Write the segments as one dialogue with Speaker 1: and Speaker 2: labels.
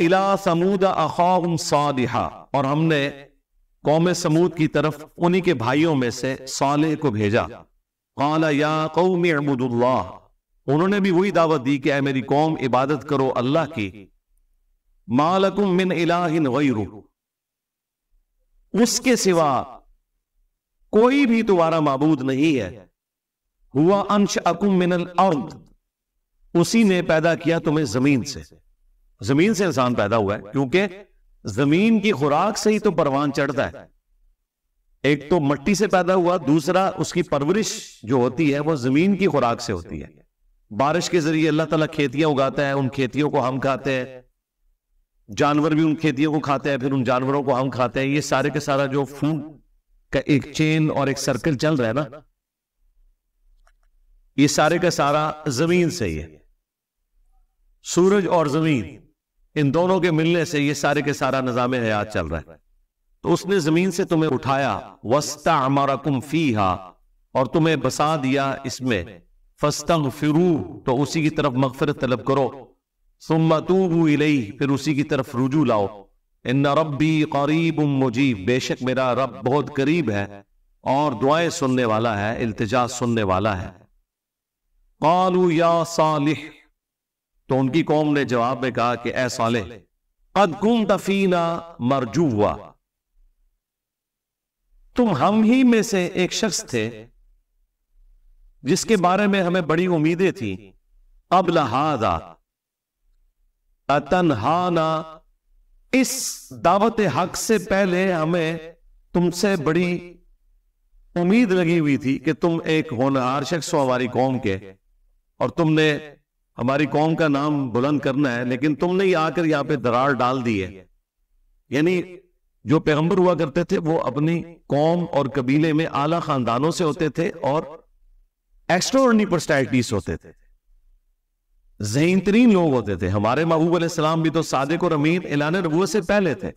Speaker 1: इला समूद अखाउम सादिहा और हमने कौम समूद की तरफ उन्हीं के भाइयों में से साले को भेजा काला या कौम उन्होंने भी वही दावत दी कि मेरी कौम इबादत करो अल्लाह की मालकुम मिन इलाहिन गैरु उसके सिवा कोई भी तुम्हारा मबूद नहीं है हुआ अंश अकुम मिनल अर्द उसी ने पैदा किया तुम्हें जमीन से जमीन से इंसान पैदा हुआ है क्योंकि जमीन की खुराक से ही तो परवान चढ़ता है एक तो मट्टी से पैदा हुआ दूसरा उसकी परवरिश जो होती है वो जमीन की खुराक से होती है बारिश के जरिए अल्लाह ताला खेतियां उगाता है उन खेतियों को हम खाते हैं जानवर भी उन खेतियों को खाते हैं फिर उन जानवरों को हम खाते हैं ये सारे के सारा जो फूड का एक चेन और एक सर्कल चल रहा है ना ये सारे का सारा जमीन से ही है सूरज और जमीन इन दोनों के मिलने से ये सारे के सारा निज़ाम हयात चल रहा है तो उसने जमीन से तुम्हें उठाया वस्ता हमारा कुम फी और तुम्हें बसा दिया इसमें फस्तंग फिरू तो उसी की तरफ मकफर तलब करो सुमतूबू इलई फिर उसी की तरफ रुजू लाओ इन रबी करीब मुजीब बेशक मेरा रब बहुत करीब है और दुआएं सुनने वाला है इल्तजा सुनने वाला है कालू या सालिह तो उनकी कौम ने जवाब में कहा कि ऐ साले कद तफीना मरजू हुआ तुम हम ही में से एक शख्स थे जिसके बारे में हमें बड़ी उम्मीदें थी अब लहादा अतनहाना इस दावत हक से पहले हमें तुमसे बड़ी उम्मीद लगी हुई थी कि तुम एक होनहार शख्स हो हमारी कौम के और तुमने हमारी कौम का नाम बुलंद करना है लेकिन तुमने ही आकर यहाँ पे दरार डाल दी है यानी जो पैगंबर हुआ करते थे वो अपनी कौम और कबीले में आला खानदानों से होते थे और एक्स्ट्रोर्डनी पर्सनैलिटीज होते थे जहीन तरीन लोग होते थे हमारे महबूब सलाम तो भी तो सादिक और अमीर एलान रबूत से पहले थे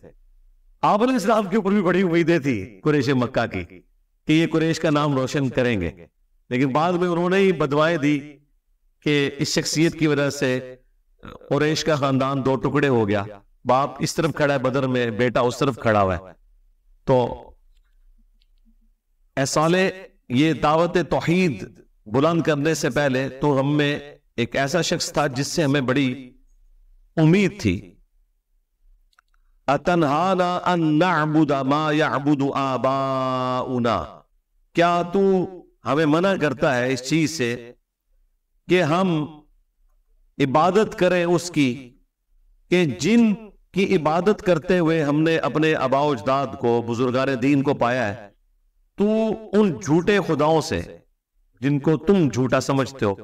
Speaker 1: आप इस्लाम के ऊपर भी बड़ी उम्मीदें थी कुरेश मक्का की कि ये कुरेश का नाम रोशन करेंगे लेकिन बाद में उन्होंने ही बदवाएं दी कि इस शख्सियत की वजह से कुरेश का खानदान दो टुकड़े हो गया बाप इस तरफ खड़ा है बदर में बेटा उस तरफ खड़ा हुआ है तो ऐसा ये दावत तोहीद बुलंद करने से पहले तो हम में एक ऐसा शख्स था जिससे हमें बड़ी उम्मीद थी क्या तू हमें मना करता है इस चीज से कि हम इबादत करें उसकी कि जिन की इबादत करते हुए हमने अपने अबाउजदाद को बुजुर्गार दीन को पाया है तू उन झूठे खुदाओं से जिनको तुम झूठा समझते हो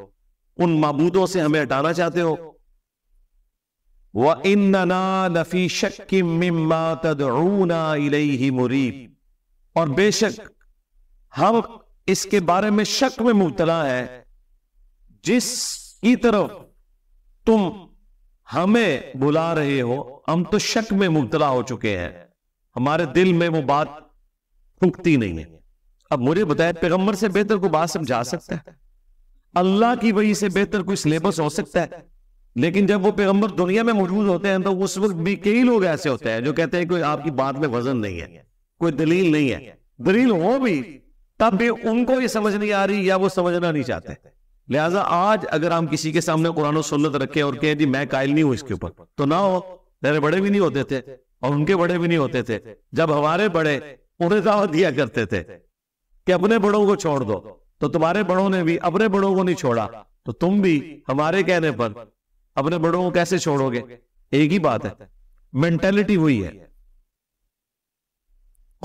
Speaker 1: उन मबूदों से हमें हटाना चाहते हो वह ना नफी इले ही मुरीब और बेशक हम इसके बारे में शक में मुबतला है जिसकी तरफ तुम हमें बुला रहे हो हम तो शक में मुबतला हो चुके हैं हमारे दिल में वो बात फूकती नहीं है अब मुझे बताया पैगंबर से बेहतर कोई बात समझा सकता है अल्लाह की वही से बेहतर कोई सिलेबस हो सकता है लेकिन जब वो पैगंबर दुनिया में मौजूद होते हैं तो उस वक्त भी कई लोग ऐसे होते हैं जो कहते हैं कोई आपकी बात में वजन नहीं है कोई दलील नहीं है दलील हो भी तब भी उनको ये समझ नहीं आ रही या वो समझना नहीं चाहते लिहाजा आज अगर हम किसी के सामने कुरान सुन्नत रखे और कहें जी मैं कायल नहीं हूं इसके ऊपर तो ना हो मेरे बड़े भी नहीं होते थे और उनके बड़े भी नहीं होते थे जब हमारे बड़े उन्हें दावा दिया करते थे कि अपने बड़ों को छोड़ दो तो तुम्हारे बड़ों ने भी अपने बड़ों को नहीं छोड़ा तो तुम भी हमारे कहने पर अपने बड़ों को कैसे छोड़ोगे एक ही बात है मेंटेलिटी हुई है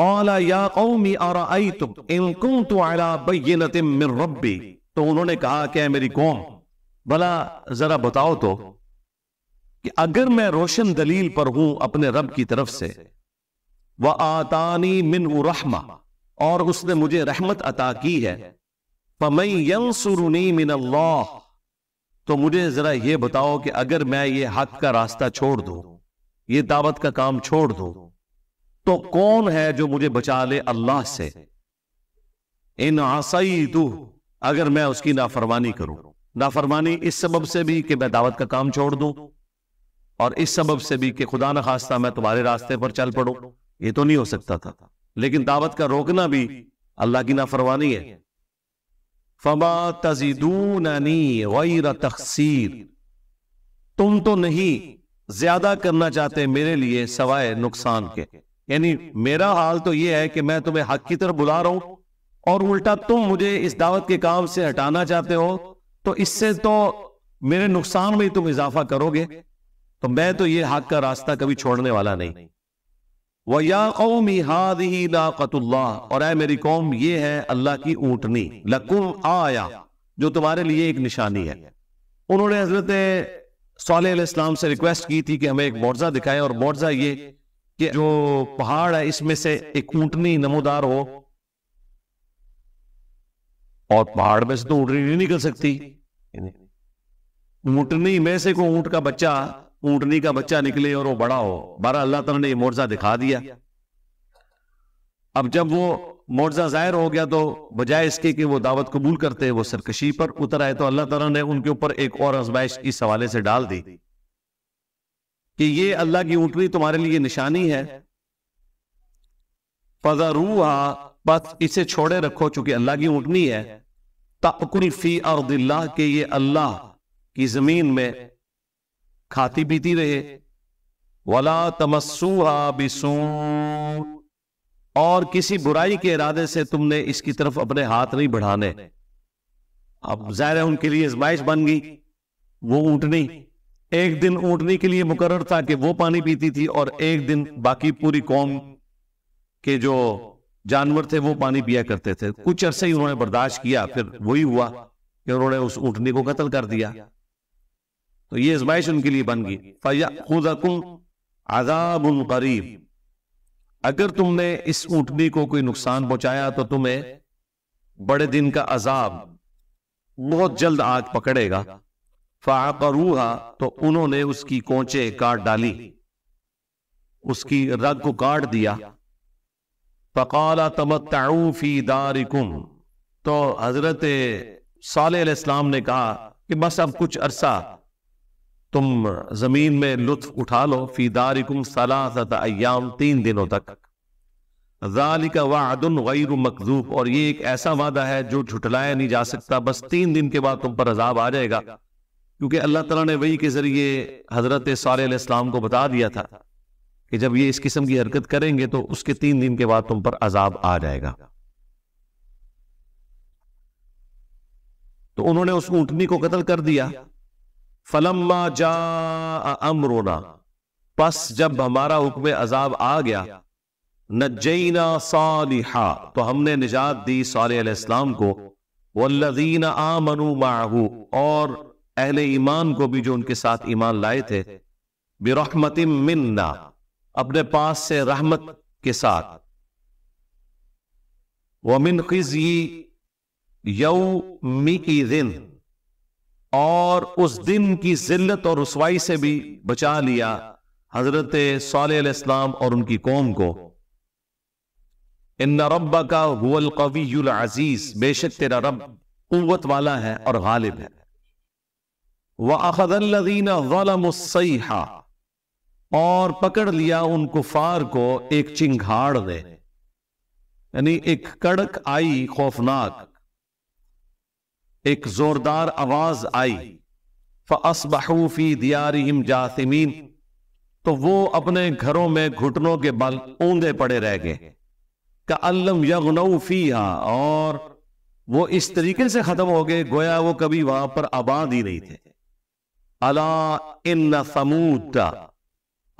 Speaker 1: औला या कौमी और आई तुम इनकुम तो आला बैनतिम रब्बी तो उन्होंने कहा कि मेरी कौम भला जरा बताओ तो कि अगर मैं रोशन दलील पर हूं अपने रब की तरफ से वह आतानी मिन रहमा और उसने मुझे रहमत अता की है मिन अल्लाह तो मुझे जरा यह बताओ कि अगर मैं ये हक का रास्ता छोड़ दू ये दावत का काम छोड़ दू तो कौन है जो मुझे बचा ले अल्लाह से इन आसई तू अगर मैं उसकी नाफरमानी करूं नाफरमानी इस सबब से भी कि मैं दावत का काम छोड़ दूं और इस सबब से भी कि खुदा न खास्ता मैं तुम्हारे रास्ते पर चल पड़ू ये तो नहीं हो सकता था लेकिन दावत का रोकना भी अल्लाह की नाफरमानी है फमा तजीदूननी तकसीर तुम तो नहीं ज्यादा करना चाहते मेरे लिए सवाए नुकसान के यानी मेरा हाल तो यह है कि मैं तुम्हें हक की तरफ बुला रहा हूं और उल्टा तुम मुझे इस दावत के काम से हटाना चाहते हो तो इससे तो मेरे नुकसान में ही तुम इजाफा करोगे तो मैं तो ये हक का रास्ता कभी छोड़ने वाला नहीं लाकतुल्ला और मेरी कौम ये है अल्लाह की ऊटनी लकुम आया जो तुम्हारे लिए एक निशानी है उन्होंने हजरत सलाम से रिक्वेस्ट की थी कि हमें एक मोर्जा दिखाए और मोर्जा ये कि जो पहाड़ है इसमें से एक ऊटनी नमोदार हो और पहाड़ में से तो ऊँटनी नहीं निकल सकती ऊँटनी में से को ऊंट का बच्चा ऊँटनी का बच्चा निकले और वो बड़ा हो बारह अल्लाह तला ने मोर्जा दिखा दिया अब जब वो मोर्जा जाहिर हो गया तो बजाय इसके कि वो दावत कबूल करते वो सरकशी पर उतर आए तो अल्लाह तला ने उनके ऊपर एक और आजमाइश इस हवाले से डाल दी कि ये अल्लाह की ऊँटनी तुम्हारे लिए निशानी है रूह बस इसे छोड़े रखो चूंकि अल्लाह की ऊँटनी है तकरी फी दिल्ला के ये अल्लाह की जमीन में खाती पीती रहे वला तमस्सुआ बिसू और किसी बुराई के इरादे से तुमने इसकी तरफ अपने हाथ नहीं बढ़ाने अब जाहिर है उनके लिए आजमाइश बन गई वो ऊँटनी एक दिन ऊँटनी के लिए मुकर था कि वो पानी पीती थी और एक दिन बाकी पूरी कौम के जो जानवर थे वो पानी पिया करते थे कुछ अरसे ही उन्होंने बर्दाश्त किया फिर वही हुआ कि उन्होंने उस उठनी को कत्ल कर दिया तो ये आजमाइश उनके लिए बन गई फयाकुम करीब अगर तुमने इस ऊटनी को कोई नुकसान पहुंचाया तो तुम्हें बड़े दिन का अजाब बहुत जल्द आग पकड़ेगा फाकरूहा तो उन्होंने उसकी कोचे काट डाली उसकी रग को काट दिया फ़काला तो हज़रत सालेम ने कहा कि बस अब कुछ अरसा तुम ज़मीन में लुत्फ उठा लो फ़ी दारिकुम सलाम तीन दिनों तक जाली का वादन गैर और ये एक ऐसा वादा है जो झुठलाया नहीं जा सकता बस तीन दिन के बाद तुम पर अजाब आ जाएगा क्योंकि अल्लाह तला ने वही के जरिए हजरत साल इस्लाम को बता दिया था कि जब ये इस किस्म की हरकत करेंगे तो उसके तीन दिन के बाद तुम पर अजाब आ जाएगा तो उन्होंने उस ऊंटनी को कत्ल कर दिया फलम्मा जा अमरोना पस जब हमारा हुक्म अजाब आ गया जईना सालिहा तो हमने निजात दी सालेम को आ आमनु माहू और अहले ईमान को भी जो उनके साथ ईमान लाए थे बिरहमतिम मिन्ना अपने पास से रहमत के साथ वमिन खिजी मी की दिन और उस दिन की जिल्लत और रसवाई से भी बचा लिया हजरत सलाम और उनकी कौम को इन रब का हुल कवी अजीज बेशक तेरा रब कुत वाला है और गालिब है वह अखदीन और पकड़ लिया उन कुफार को एक चिंघाड़ ने यानी एक कड़क आई खौफनाक एक जोरदार आवाज आई फसबहूफी दियारिम जासिमीन तो वो अपने घरों में घुटनों के बल ऊंधे पड़े रह गए का अल्लम यगनऊफी और वो इस तरीके से खत्म हो गए गोया वो कभी वहां पर आबाद ही नहीं थे अला इन समूदा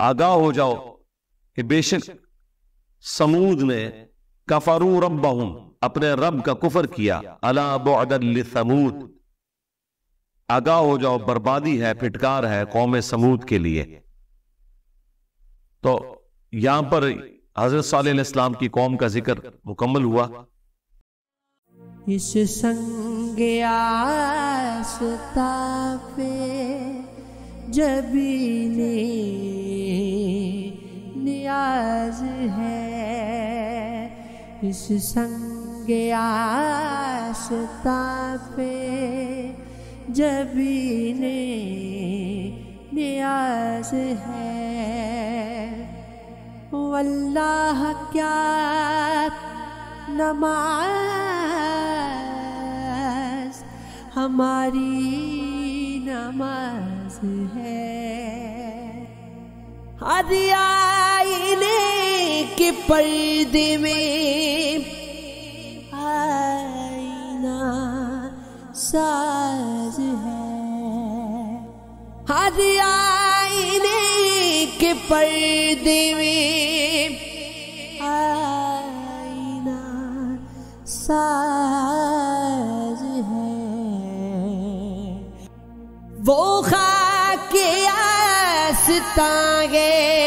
Speaker 1: आगाह हो जाओ कि बेशक समूद ने कफरू रब अपने रब का कुफर किया अला समूद आगाह हो जाओ बर्बादी है फिटकार है कौम समूद के लिए तो यहां पर हजरत सलाम की कौम का जिक्र मुकम्मल हुआ इस संग पे जबीने नियाज है इस संग आसता पे जबीने नियाज है वल्लाह क्या नमाज हमारी नमाज है आईने के पर्दे में आईना साज है आईने के पर्दे में आईना साज है वो खा तागे